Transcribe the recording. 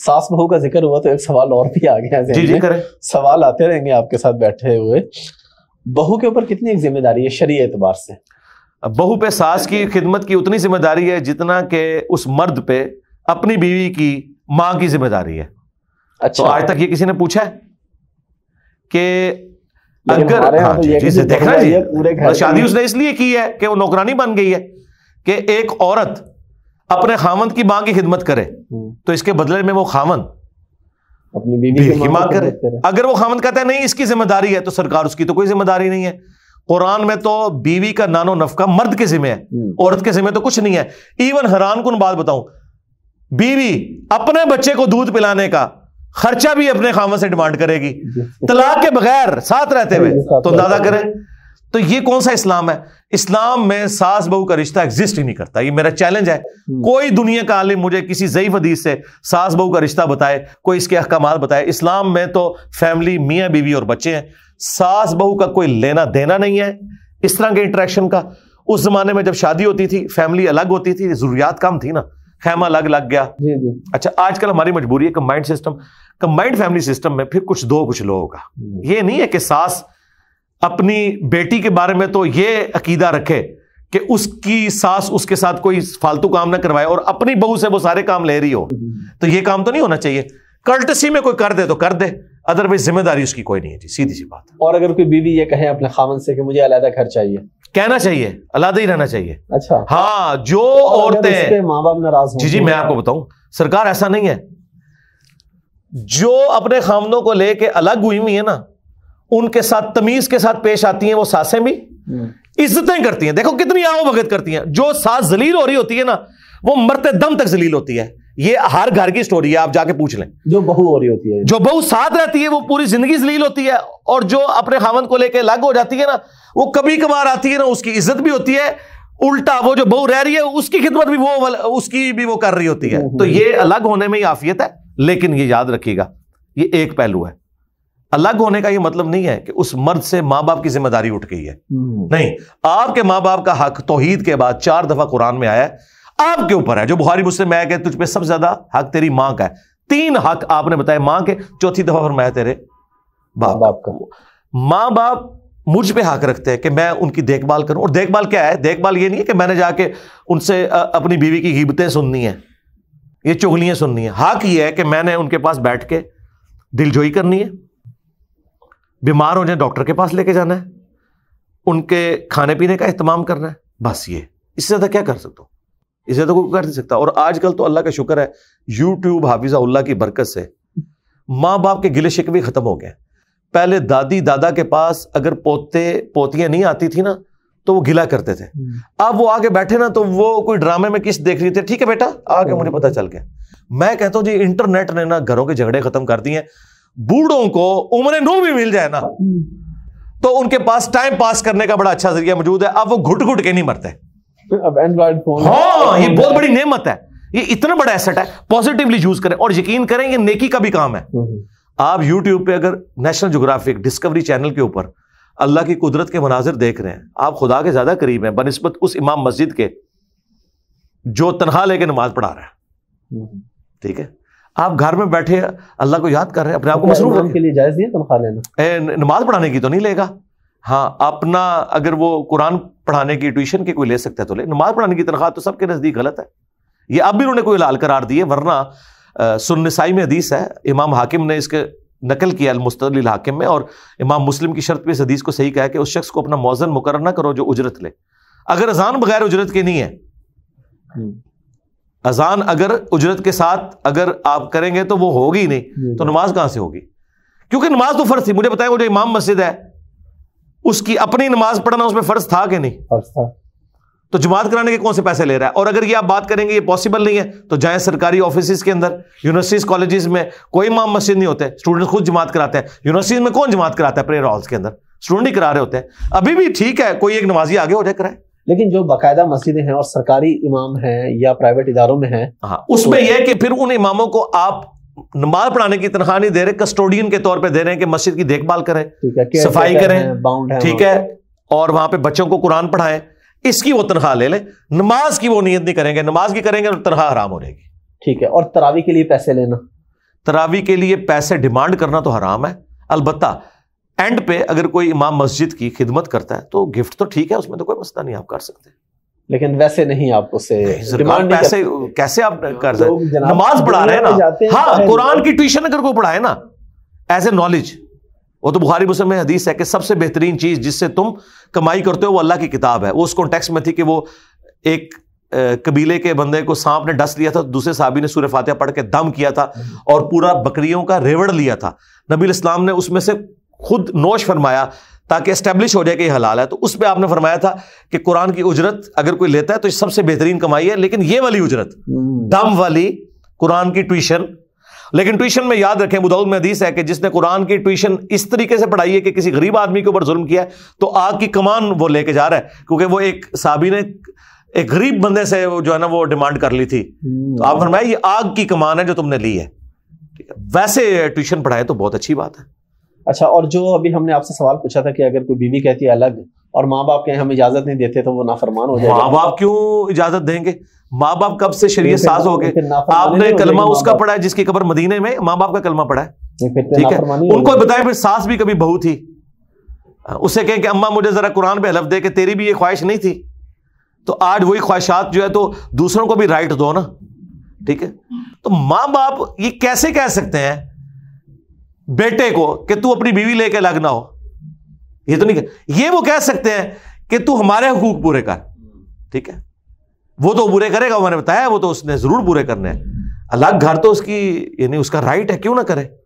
सास बहू का जिक्र हुआ तो एक सवाल और भी आ गया जी जी करें सवाल आते रहेंगे आपके साथ बैठे हुए बहू के ऊपर कितनी जिम्मेदारी है शरीय एतबार से बहू पे सास की खिदमत की उतनी जिम्मेदारी है जितना के उस मर्द पे अपनी बीवी की माँ की जिम्मेदारी है तो अच्छा तो आज तक ये किसी ने पूछा है कि अगर हाँ, तो देखना शादी उसने इसलिए की है कि वो नौकरानी बन गई है कि एक औरत अपने खामंद की माँ की खिदमत करे हम्म। तो इसके बदले में वो खामंद अपनी करे अगर वो खामंद कहता है नहीं इसकी जिम्मेदारी है तो सरकार उसकी तो कोई जिम्मेदारी नहीं है कुरान में तो बीवी का नानो नफका मर्द के जिम्मे है हम्म। औरत के जिम्मे तो कुछ नहीं है इवन हैरान कन बात बताऊं बीवी अपने बच्चे को दूध पिलाने का खर्चा भी अपने खामन से डिमांड करेगी तलाक के बगैर साथ रहते हुए तो अंदाजा करें तो ये कौन सा इस्लाम है इस्लाम में सास बहू का रिश्ता एग्जिस्ट ही नहीं करता ये मेरा चैलेंज है हम्म। कोई दुनिया का आलिम मुझे किसी जईफ हदीस से सास बहू का रिश्ता बताए कोई इसके अहकाम बताए इस्लाम में तो फैमिली मियाँ बीवी और बच्चे हैं सास बहू का कोई लेना देना नहीं है इस तरह के इंट्रैक्शन का उस जमाने में जब शादी होती थी फैमिली अलग होती थी जरूरियात कम थी ना खैमा अलग लग गया अच्छा आजकल हमारी मजबूरी है combined system combined family system में फिर कुछ दो कुछ लोगों का हम्म। ये नहीं है कि सास अपनी बेटी के बारे में तो ये अकीदा रखे कि उसकी सास उसके साथ कोई फालतू काम ना करवाए और अपनी बहू से वो सारे काम ले रही हो तो यह काम तो नहीं होना चाहिए कल्टसी में कोई कर दे तो कर दे अदरवाइज जिम्मेदारी उसकी कोई नहीं है जी सीधी सी बात और अगर कोई बीवी ये कहे अपने खामन से कि मुझे अलहदा घर चाहिए कहना चाहिए अलहदा ही रहना चाहिए अच्छा हाँ जो और औरतें माँ बाप नाराज जी जी तो? मैं आपको बताऊं सरकार ऐसा नहीं है जो अपने खामनों को लेके अलग हुई हुई है ना उनके साथ तमीज के साथ पेश आती हैं वो सासें भी हम्म। इज्जतें करती हैं देखो कितनी आओ भगत करती हैं जो सास जलील हो रही होती है ना वो मरते दम तक जलील होती है ये हर घर की स्टोरी है आप जाके पूछ लें जो बहू हो रही होती है जो बहू साथ रहती है वो पूरी जिंदगी जलील होती है और जो अपने खामन को लेकर अलग हो जाती है ना वो कभी कभार आती है ना उसकी इज्जत भी होती है उल्टा वो जो बहू रह रही है उसकी खिदमत भी वो उसकी भी वो कर रही होती है हम्म, हम्म। तो ये अलग होने में ही आफियत है लेकिन ये याद रखिएगा ये एक पहलू है अलग होने का ये मतलब नहीं है कि उस मर्द से माँ बाप की जिम्मेदारी उठ गई है हम्म। नहीं आपके माँ बाप का हक तोहहीद के बाद चार दफा कुरान में आया आपके ऊपर है जो बुहारी मुझसे मैं कह तुझ पे सबसे ज्यादा हक तेरी माँ का है तीन हक आपने बताए मां के चौथी दफा और मैं तेरे बाप बाप का मां बाप मुझ पे हक रखते हैं कि मैं उनकी देखभाल करूं और देखभाल क्या है देखभाल ये नहीं है कि मैंने जाके उनसे अपनी बीवी की हिबतें सुननी है ये चुगलियां सुननी है हक ये है कि मैंने उनके पास बैठ के दिलजोई करनी है बीमार हो जाए डॉक्टर के पास लेके जाना है उनके खाने पीने का इस्तेमाल करना है बस ये इससे ज़्यादा क्या कर सकता हूँ इससे ज़्यादा कोई कर नहीं सकता और आजकल तो अल्लाह का शुक्र है यूट्यूब हाफिज़ाउल्ला की बरकत से माँ बाप के गिले शिकवे ख़त्म हो गए पहले दादी दादा के पास अगर पोते पोतियां नहीं आती थी ना तो वो गिला करते थे हम्म। अब वो आगे बैठे ना तो वो कोई ड्रामे में किस देख रही थे ठीक है बेटा आगे मुझे पता चल गया मैं कहता हूँ जी इंटरनेट ने ना घरों के झगड़े खत्म कर दिए हैं बूढ़ों को उम्र नू भी मिल जाए ना हम्म। तो उनके पास टाइम पास करने का बड़ा अच्छा जरिया मौजूद है अब वो घुट घुट के नहीं मरते अब एंड्रॉइड फोन हाँ ये बहुत बड़ी नेमत है ये इतना बड़ा एसेट है पॉजिटिवली यूज करें और यकीन करें ये नेकी का भी काम है हम्म। आप यूट्यूब पे अगर नेशनल जोग्राफिक डिस्कवरी चैनल के ऊपर अल्लाह की कुदरत के मनाजिर देख रहे हैं आप खुदा के ज्यादा करीब हैं बनस्बत उस इमाम मस्जिद के जो तनखा लेके नमाज पढ़ा रहा है हम्म। ठीक है आप घर में बैठे अल्लाह को याद कर रहे हैं अपने आप को मसरूफ के लिए जायज़ नहीं तनख्वाह लेना नमाज पढ़ाने की तो नहीं लेगा हाँ अपना अगर वो कुरान पढ़ाने की ट्यूशन की कोई ले सकता है तो ले नमाज पढ़ाने की तनख्वाह तो सबके नज़दीक गलत है ये अब भी उन्होंने कोई लाल करार दिए वरना सुनसाई में हदीस है इमाम हाकिम ने इसके नकल किया अलमुस्तल हाकिम में और इमाम मुस्लिम की शर्त पर इस हदीस को सही कहा कि उस शख्स को अपना मौजन मुकर ना करो जो उजरत ले अगर अजान बगैर उजरत के नहीं है हम्म। अजान अगर उजरत के साथ अगर आप करेंगे तो वो होगी नहीं तो, तो नमाज कहां से होगी क्योंकि नमाज तो फर्ज थी मुझे बताया वो जो इमाम मस्जिद है उसकी अपनी नमाज पढ़ना उसमें फर्ज था कि नहीं फर्ज था तो जमात कराने के कौन से पैसे ले रहा है और अगर ये आप बात करेंगे ये पॉसिबल नहीं है तो जाए सरकारी ऑफिस के अंदर यूनिवर्सिटीज कॉलेजेस में कोई इमाम मस्जिद नहीं होते स्टूडेंट खुद जमात कराते हैं यूनिवर्सिटीज में कौन जमात कराता है प्रेयर हॉल्स के अंदर स्टूडेंट ही करा रहे होते हैं अभी भी ठीक है कोई एक नमाजी आगे हो जाए कराए लेकिन जो बाकायदा मस्जिदें हैं और सरकारी इमाम हैं या प्राइवेट इदारों में हैं हाँ तो उसमें तो, यह है कि फिर उन इमामों को आप नमाज पढ़ाने की तनख्वाह नहीं दे रहे कस्टोडियन के तौर पे दे रहे हैं कि मस्जिद की देखभाल करें सफाई करें बाउंड ठीक है और वहां पे बच्चों को कुरान पढ़ाएं इसकी वो तनख्वाह ले लें नमाज की वो नीयत नहीं करेंगे नमाज की करेंगे तो तनख्वाह हराम हो जाएगी ठीक है और तरावी के लिए पैसे लेना तरावी के लिए पैसे डिमांड करना तो हराम है अलबत्ता एंड पे अगर कोई इमाम मस्जिद की खिदमत करता है तो गिफ्ट तो ठीक है उसमें तो कोई मसला नहीं आप कर सकते लेकिन वैसे नहीं आप उसे डिमांड पैसे कैसे आप कर सकते नमाज पढ़ा रहे हैं ना हाँ कुरान की ट्यूशन अगर कोई पढ़ाए ना एज ए नॉलेज वो तो बुखारी मुस्लिम में हदीस है कि सबसे बेहतरीन चीज जिससे तुम कमाई करते हो वो अल्लाह की किताब है वो उस कॉन्टेक्स्ट में थी कि वो एक कबीले के बंदे को सांप ने डस लिया था दूसरे साहबी ने सूर्य फातिहा पढ़ के दम किया था और पूरा बकरियों का रेवड़ लिया था नबी इस्लाम ने उसमें से खुद नोश फरमाया ताकि इस्टेब्लिश हो जाए कि हलाल है तो उस पर आपने फरमाया था कि कुरान की उजरत अगर कोई लेता है तो सबसे बेहतरीन कमाई है लेकिन ये वाली उजरत दम वाली कुरान की ट्यूशन लेकिन ट्यूशन में याद रखें बुदाउद में हदीस है कि जिसने कुरान की ट्यूशन इस तरीके से पढ़ाई है कि किसी गरीब आदमी के ऊपर जुल्म किया तो आग की कमान वो लेके जा रहा है क्योंकि वो एक साबी ने एक गरीब बंदे से जो है ना वो डिमांड कर ली थी तो आप फरमाया आग की कमान है जो तुमने ली है वैसे ट्यूशन पढ़ाए तो बहुत अच्छी बात है अच्छा और जो अभी हमने आपसे सवाल पूछा था कि अगर कोई बीवी कहती है अलग और माँ बाप के हम इजाजत नहीं देते तो वो नाफरमान हो जाएगा माँ बाप क्यों इजाजत देंगे माँ बाप कब से शरीय साज हो गए आपने कलमा उसका पढ़ा है जिसकी कबर मदीने में माँ बाप का कलमा पढ़ा है तो ठीक है उनको बताया फिर सास भी कभी बहू थी उससे कहें कि अम्मा मुझे जरा कुरान पे हलफ दे के तेरी भी ये ख्वाहिश नहीं थी तो आज वही ख्वाहिशात जो है तो दूसरों को भी राइट दो ना ठीक है तो माँ बाप ये कैसे कह सकते हैं बेटे को कि तू अपनी बीवी लेके अलग ना हो ये तो नहीं ये वो कह सकते हैं कि तू हमारे हकूक पूरे कर ठीक है वो तो बुरे करेगा मैंने बताया वो तो उसने जरूर बुरे करने हैं अलग घर तो उसकी यानी उसका राइट है क्यों ना करे